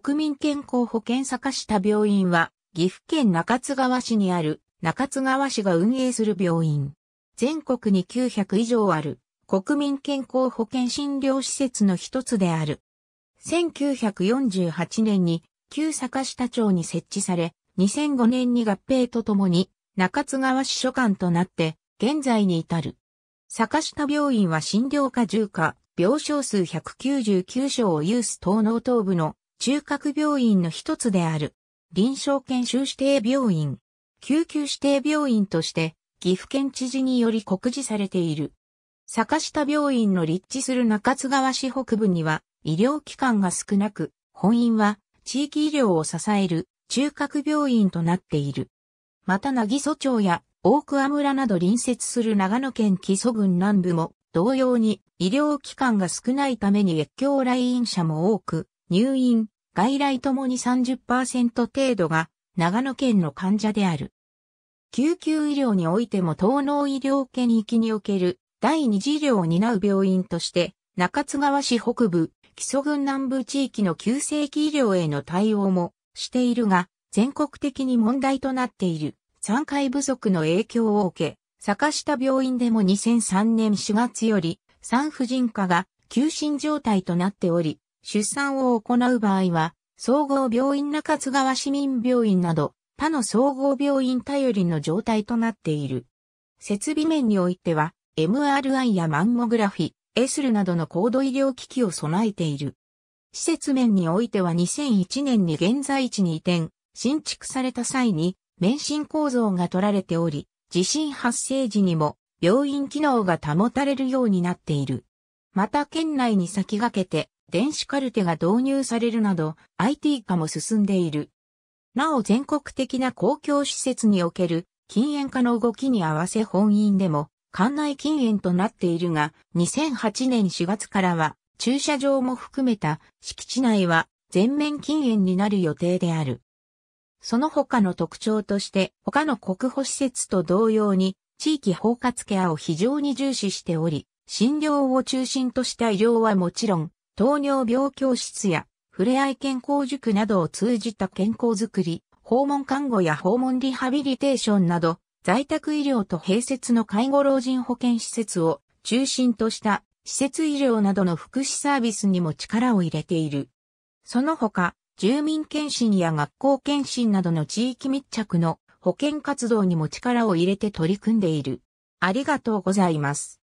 国民健康保険坂下病院は、岐阜県中津川市にある中津川市が運営する病院。全国に900以上ある国民健康保険診療施設の一つである。1948年に旧坂下町に設置され、2005年に合併とともに中津川市所管となって現在に至る。坂下病院は診療科重科、病床数199床を有す東農東部の中核病院の一つである、臨床研修指定病院、救急指定病院として、岐阜県知事により告示されている。坂下病院の立地する中津川市北部には、医療機関が少なく、本院は、地域医療を支える、中核病院となっている。また、なぎ町や、大桑村など隣接する長野県木曽郡南部も、同様に医療機関が少ないために越境来院者も多く、入院、外来ともに30%程度が長野県の患者である。救急医療においても東農医療圏域における第二次医療を担う病院として、中津川市北部、基礎郡南部地域の急性期医療への対応もしているが、全国的に問題となっている産科医不足の影響を受け、坂下病院でも2003年4月より産婦人科が休診状態となっており、出産を行う場合は、総合病院中津川市民病院など、他の総合病院頼りの状態となっている。設備面においては、MRI やマンモグラフィ、エスルなどの高度医療機器を備えている。施設面においては2001年に現在地に移転、新築された際に、免震構造が取られており、地震発生時にも病院機能が保たれるようになっている。また県内に先駆けて電子カルテが導入されるなど IT 化も進んでいる。なお全国的な公共施設における禁煙化の動きに合わせ本院でも館内禁煙となっているが2008年4月からは駐車場も含めた敷地内は全面禁煙になる予定である。その他の特徴として他の国保施設と同様に地域包括ケアを非常に重視しており、診療を中心とした医療はもちろん、糖尿病教室や、ふれあい健康塾などを通じた健康づくり、訪問看護や訪問リハビリテーションなど、在宅医療と併設の介護老人保健施設を中心とした施設医療などの福祉サービスにも力を入れている。その他、住民検診や学校検診などの地域密着の保健活動にも力を入れて取り組んでいる。ありがとうございます。